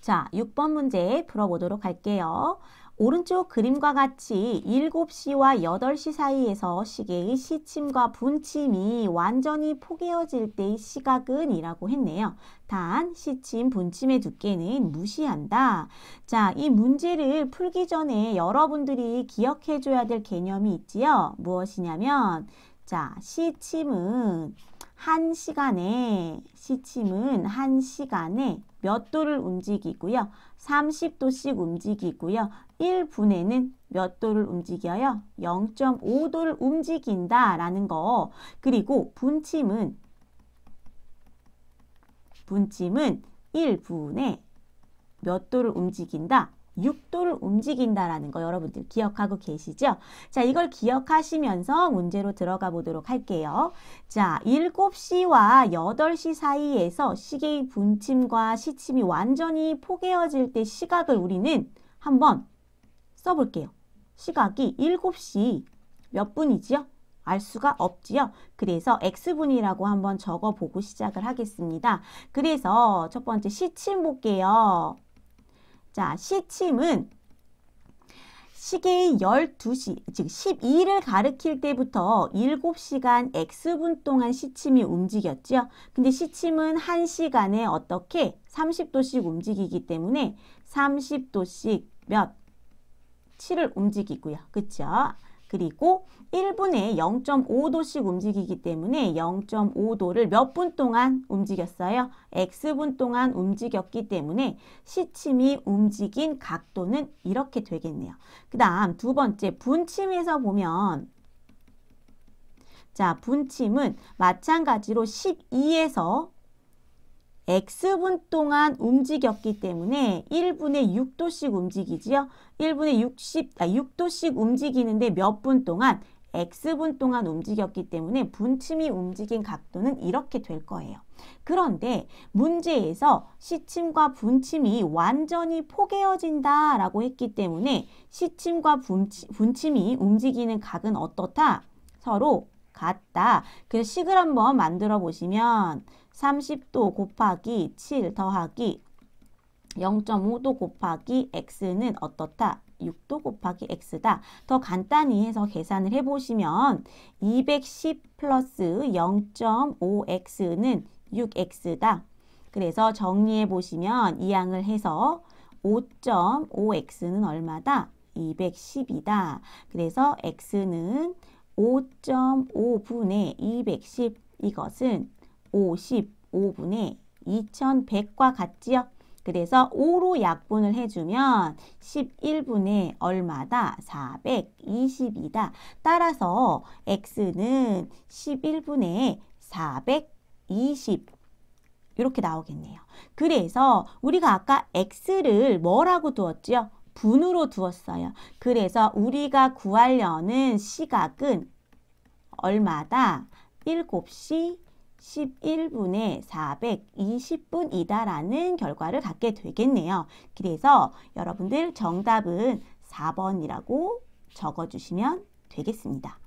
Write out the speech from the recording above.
자, 6번 문제 풀어보도록 할게요. 오른쪽 그림과 같이 7시와 8시 사이에서 시계의 시침과 분침이 완전히 포개어질 때의 시각은 이라고 했네요. 단, 시침, 분침의 두께는 무시한다. 자, 이 문제를 풀기 전에 여러분들이 기억해줘야 될 개념이 있지요. 무엇이냐면, 자, 시침은 한 시간에 시침은 한 시간에 몇 도를 움직이고요. 30도씩 움직이고요. 1분에는 몇 도를 움직여요? 0.5도를 움직인다 라는 거. 그리고 분침은 분침은 1분에 몇 도를 움직인다? 육도를 움직인다라는 거 여러분들 기억하고 계시죠? 자, 이걸 기억하시면서 문제로 들어가 보도록 할게요. 자, 7시와 8시 사이에서 시계의 분침과 시침이 완전히 포개어질 때 시각을 우리는 한번 써볼게요. 시각이 7시 몇 분이지요? 알 수가 없지요. 그래서 X분이라고 한번 적어보고 시작을 하겠습니다. 그래서 첫 번째 시침 볼게요. 자, 시침은 시계의 12시, 즉 12를 가리킬 때부터 7시간 X분 동안 시침이 움직였죠. 근데 시침은 1시간에 어떻게 30도씩 움직이기 때문에 30도씩 몇? 7을 움직이고요. 그쵸? 그리고 1분에 0.5도씩 움직이기 때문에 0.5도를 몇 분 동안 움직였어요? X분 동안 움직였기 때문에 시침이 움직인 각도는 이렇게 되겠네요. 그 다음 두 번째 분침에서 보면 자, 분침은 마찬가지로 12에서 x분 동안 움직였기 때문에 1분에 6도씩 움직이지요. 1분에 60, 아, 6도씩 움직이는데 몇 분 동안 x분 동안 움직였기 때문에 분침이 움직인 각도는 이렇게 될 거예요. 그런데 문제에서 시침과 분침이 완전히 포개어진다 라고 했기 때문에 시침과 분치, 분침이 움직이는 각은 어떻다? 서로 같다. 그래서 식을 한번 만들어 보시면 30도 곱하기 7 더하기 0.5도 곱하기 x는 어떻다? 6도 곱하기 x다. 더 간단히 해서 계산을 해보시면 210 플러스 0.5x는 6x다. 그래서 정리해 보시면 이 양을 해서 5.5x는 얼마다? 210이다. 그래서 x는 5.5분의 210 이것은 55분의 2100과 같지요. 그래서 5로 약분을 해주면 11분의 얼마다? 420이다. 따라서 x는 11분의 420 이렇게 나오겠네요. 그래서 우리가 아까 x를 뭐라고 두었지요? 분으로 두었어요. 그래서 우리가 구하려는 시각은 얼마다? 7시 11분에 420분이다라는 결과를 갖게 되겠네요. 그래서 여러분들 정답은 4번이라고 적어주시면 되겠습니다.